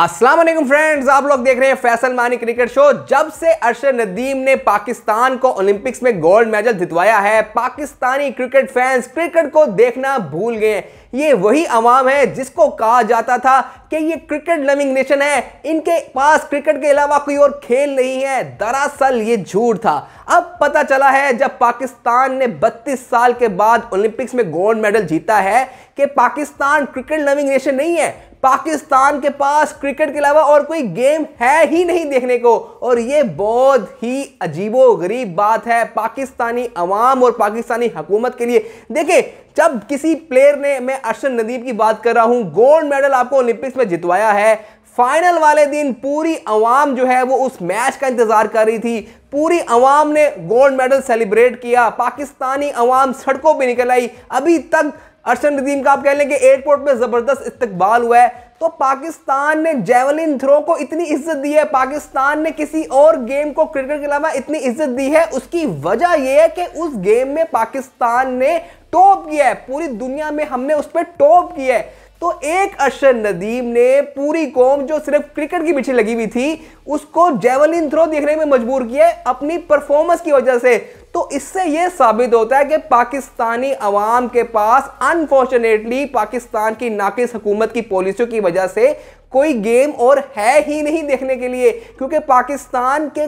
Aslam friends आप लोग देख रहे हैं फैसल मानी क्रिकेट शो जब से अरशद नदीम ने पाकिस्तान को ओलंपिक्स में गोल्ड मेडल जितवाया है पाकिस्तानी क्रिकेट फैंस क्रिकेट को देखना भूल गए ये वही आवाम है जिसको कहा जाता था कि ये क्रिकेट लविंग नेशन है इनके पास क्रिकेट के अलावा कोई और खेल नहीं है दरअसल ये झूठ था अब पता चला है जब पाकिस्तान ने 32 साल के बाद ओलंपिक्स में गोल्ड मेडल जीता है कि पाकिस्तान क्रिकेट लविंग नेशन नहीं है पाकिस्तान के पास क्रिकेट के अलावा और कोई गेम है ही नहीं देखने को और ये बहुत ही अजीबो गरीब बात है पाकिस्तानी अवाम और पाकिस्तानी हुकूमत के लिए देखिए जब किसी प्लेयर ने मैं अर्शन नदीब की बात कर रहा हूं गोल्ड मेडल आपको ओलंपिक्स में जितवाया है फाइनल वाले दिन पूरी आवाम जो है वो उस मैच का इंतजार कर रही थी पूरी आवाम ने गोल्ड मेडल सेलिब्रेट किया पाकिस्तानी अवाम सड़कों पे निकल आई अभी तक अर्शन नदीम का आप कह लें कि एयरपोर्ट में ज़बरदस्त इस्तकबाल हुआ है तो पाकिस्तान ने जेवलिन थ्रो को इतनी इज्जत दी है पाकिस्तान ने किसी और गेम को क्रिकेट के अलावा इतनी इज्जत दी है उसकी वजह यह है कि उस गेम में पाकिस्तान ने टॉप किया है पूरी दुनिया में हमने उस पर टॉप किया है तो एक अर्शद नदीम ने पूरी कौम जो सिर्फ क्रिकेट की पीछे लगी हुई थी उसको जेवलिन थ्रो देखने में मजबूर किया है अपनी परफॉर्मेंस की वजह से तो इससे यह साबित होता है कि पाकिस्तानी अवाम के पास अनफॉर्चुनेटली पाकिस्तान की नाकिस हुकूमत की पॉलिसियों की वजह से कोई गेम और है ही नहीं देखने के लिए क्योंकि पाकिस्तान के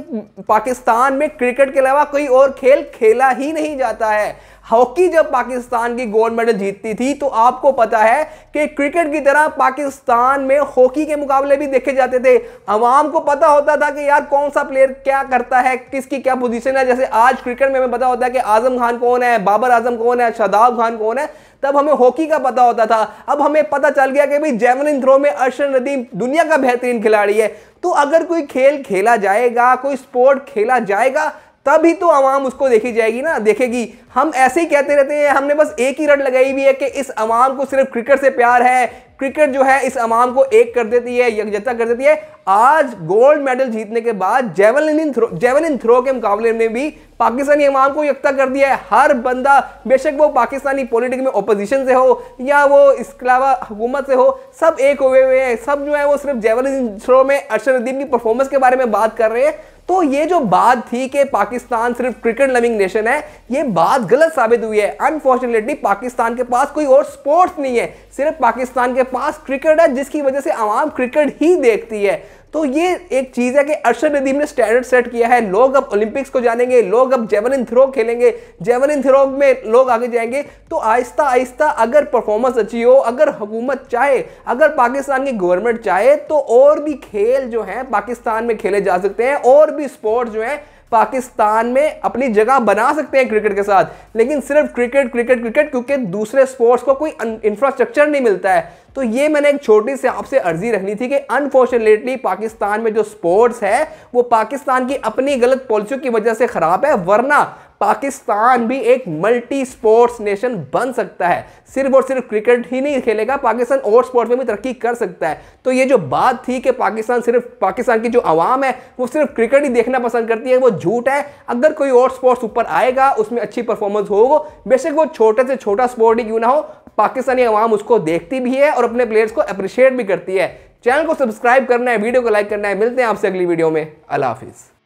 पाकिस्तान में क्रिकेट के अलावा कोई और खेल खेला ही नहीं जाता है हॉकी जब पाकिस्तान की गोल्ड मेडल जीतती थी तो आपको पता है कि क्रिकेट की तरह पाकिस्तान में हॉकी के मुकाबले भी देखे जाते थे अवाम को पता होता था कि यार कौन सा प्लेयर क्या करता है किसकी क्या पोजीशन है जैसे आज क्रिकेट में हमें पता होता है कि आजम खान कौन है बाबर आजम कौन है शादाब खान कौन है तब हमें हॉकी का पता होता था अब हमें पता चल गया कि भाई जेवलिन थ्रो में अर्शन रदी टीम दुनिया का बेहतरीन खिलाड़ी है तो अगर कोई खेल खेला जाएगा कोई स्पोर्ट खेला जाएगा तभी तो आवाम उसको देखी जाएगी ना देखेगी हम ऐसे ही कहते रहते हैं हमने बस एक ही रट लगाई हुई है कि इस आवाम को सिर्फ क्रिकेट से प्यार है क्रिकेट जो है इस आवाम को एक कर देती है यकजता कर देती है आज गोल्ड मेडल जीतने के बाद जेवलिन थ्रो जेवलिन थ्रो के मुकाबले में भी पाकिस्तानी अवाम को यकता कर दिया है हर बंदा बेशक वो पाकिस्तानी पॉलिटिक्स में ओपोजिशन से हो या वो इसके अलावा हुकूमत से हो सब एक हुए हुए हैं सब जो है वो सिर्फ जेवलिन थ्रो में अरशदीन की परफॉर्मेंस के बारे में बात कर रहे हैं तो ये जो बात थी कि पाकिस्तान सिर्फ क्रिकेट लविंग नेशन है ये बात गलत साबित हुई है अनफॉर्चुनेटली पाकिस्तान के पास कोई और स्पोर्ट्स नहीं है सिर्फ पाकिस्तान के पास क्रिकेट है जिसकी वजह से आवाम क्रिकेट ही देखती है तो ये एक चीज़ है कि अरशद नदीम ने स्टैंडर्ड सेट किया है लोग अब ओलंपिक्स को जानेंगे लोग अब जेवन इन थ्रो खेलेंगे जेवन इन थ्रो में लोग आगे जाएंगे तो आहिस्ता आहिस्ता अगर परफॉर्मेंस अच्छी हो अगर हुकूमत चाहे अगर पाकिस्तान की गवर्नमेंट चाहे तो और भी खेल जो है पाकिस्तान में खेले जा सकते हैं और भी स्पोर्ट्स जो हैं पाकिस्तान में अपनी जगह बना सकते हैं क्रिकेट के साथ लेकिन सिर्फ क्रिकेट क्रिकेट क्रिकेट क्योंकि दूसरे स्पोर्ट्स को कोई इंफ्रास्ट्रक्चर नहीं मिलता है तो ये मैंने एक छोटी सी आपसे अर्जी रखनी थी कि अनफॉर्चुनेटली पाकिस्तान में जो स्पोर्ट्स है वो पाकिस्तान की अपनी गलत पॉलिसियों की वजह से ख़राब है वरना पाकिस्तान भी एक मल्टी स्पोर्ट्स नेशन बन सकता है सिर्फ और सिर्फ क्रिकेट ही नहीं खेलेगा पाकिस्तान और स्पोर्ट्स में भी तरक्की कर सकता है तो ये जो बात थी कि पाकिस्तान सिर्फ पाकिस्तान की जो आवाम है वो सिर्फ क्रिकेट ही देखना पसंद करती है वो झूठ है अगर कोई और स्पोर्ट्स ऊपर आएगा उसमें अच्छी परफॉर्मेंस हो वो बेशक वो छोटे से छोटा स्पोर्ट ही क्यों ना हो पाकिस्तानी आवाम उसको देखती भी है और अपने प्लेयर्स को अप्रिशिएट भी करती है चैनल को सब्सक्राइब करना है वीडियो को लाइक करना है मिलते हैं आपसे अगली वीडियो में अला हाफिज़